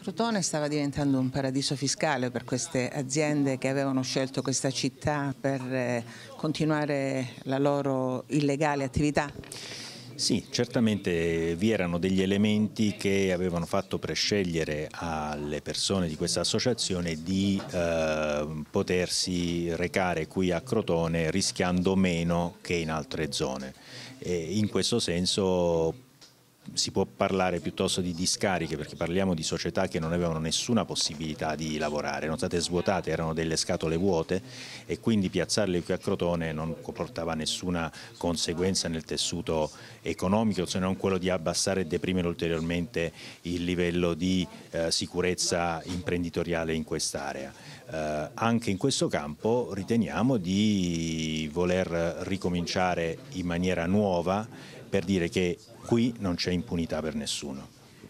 Crotone stava diventando un paradiso fiscale per queste aziende che avevano scelto questa città per eh, continuare la loro illegale attività? Sì, certamente vi erano degli elementi che avevano fatto prescegliere alle persone di questa associazione di eh, potersi recare qui a Crotone rischiando meno che in altre zone. E in questo senso si può parlare piuttosto di discariche perché parliamo di società che non avevano nessuna possibilità di lavorare, erano state svuotate, erano delle scatole vuote e quindi piazzarle qui a Crotone non comportava nessuna conseguenza nel tessuto economico se non quello di abbassare e deprimere ulteriormente il livello di eh, sicurezza imprenditoriale in quest'area. Eh, anche in questo campo riteniamo di voler ricominciare in maniera nuova per dire che qui non c'è impunità per nessuno.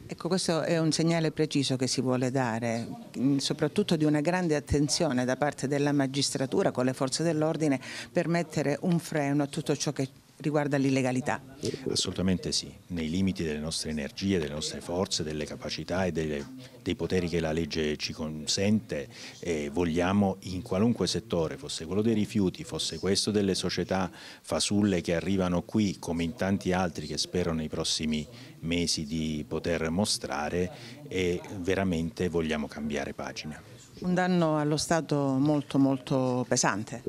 Ecco, questo è un segnale preciso che si vuole dare, mm, soprattutto di una grande attenzione da parte della magistratura con le forze dell'ordine per mettere un freno a tutto ciò che riguarda l'illegalità. Assolutamente sì, nei limiti delle nostre energie, delle nostre forze, delle capacità e delle, dei poteri che la legge ci consente, eh, vogliamo in qualunque settore, fosse quello dei rifiuti, fosse questo delle società fasulle che arrivano qui come in tanti altri che spero nei prossimi mesi di poter mostrare e veramente vogliamo cambiare pagina. Un danno allo Stato molto molto pesante.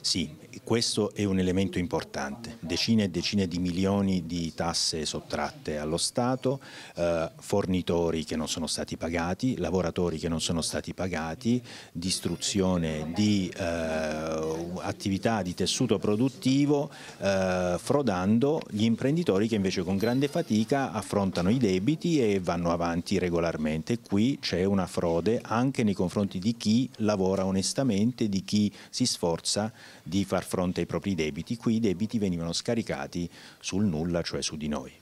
Sì, questo è un elemento importante, decine e decine di milioni di tasse sottratte allo Stato, eh, fornitori che non sono stati pagati, lavoratori che non sono stati pagati, distruzione di eh, attività di tessuto produttivo, eh, frodando gli imprenditori che invece con grande fatica affrontano i debiti e vanno avanti regolarmente. Qui c'è una frode anche nei confronti confronti di chi lavora onestamente, di chi si sforza di far fronte ai propri debiti. Qui i debiti venivano scaricati sul nulla, cioè su di noi.